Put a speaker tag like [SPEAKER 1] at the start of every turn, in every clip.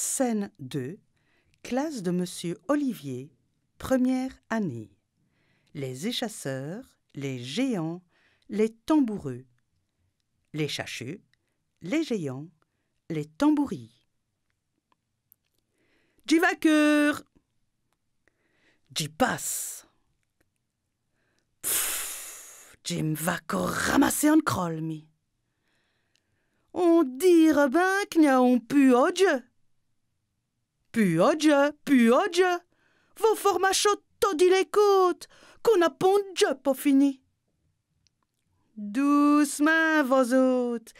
[SPEAKER 1] Scène 2. Classe de Monsieur Olivier, première année. Les échasseurs, les géants, les tamboureux. Les chachus, les géants, les tambouris. J'y vaqueur J'y passe Jim va ramasser un crolmi. On dira ben qu'il a pu dieu. Puoggia, dieu, vos formaciotto di le côtes, qu'on a pont Dieu pour fini. Doucement, vos autres,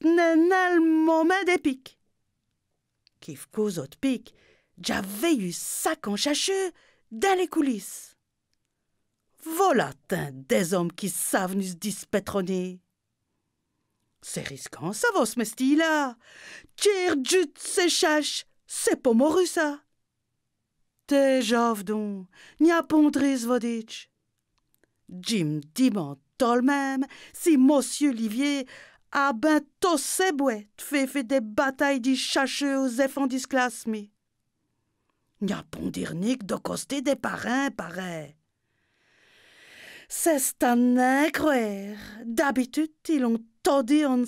[SPEAKER 1] le moment des Kif cause autres piques j'avais eu ça en chacheux dans les coulisses. Volatin des hommes qui savent nous dispétronner. C'est risquant, ça, vos mesti là. Tire se chache, c'est Te ça. Težavdon, Pondris Vodich. Jim tol même si monsieur Livier a ben ses fait fait des batailles d'y chaché aux effants de coster des parrains pareil. C'est un incroyable. D'habitude, ils ont dit en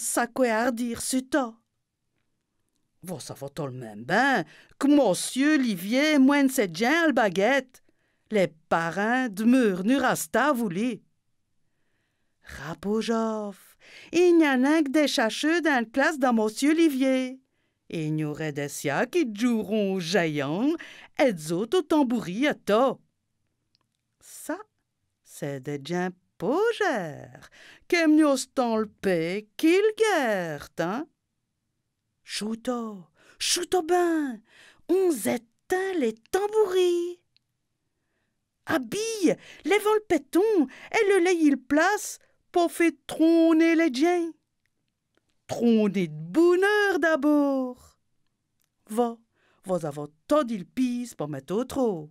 [SPEAKER 1] dire ce temps. » Vous ça tout le même ben que Monsieur Olivier moine cette gel baguette. Les parrains de mur Nurasta voulaient. Rapojov, il n'y en a que des chacheux dans la classe de Monsieur Olivier. Il n'y aurait des siens qui joueront au jaillant, et d'autres au à toi. »« Ça, c'est des gens pauvres qui tant le paix qu'ils gardent. » hein? « Chouto, chouto ben, on éteint les tambouris. Habille, les le péton, et le lait il place, pour faire trôner les gens. Trôner de bonheur d'abord. Va, vous avez tant il pisse pour mettre au trop.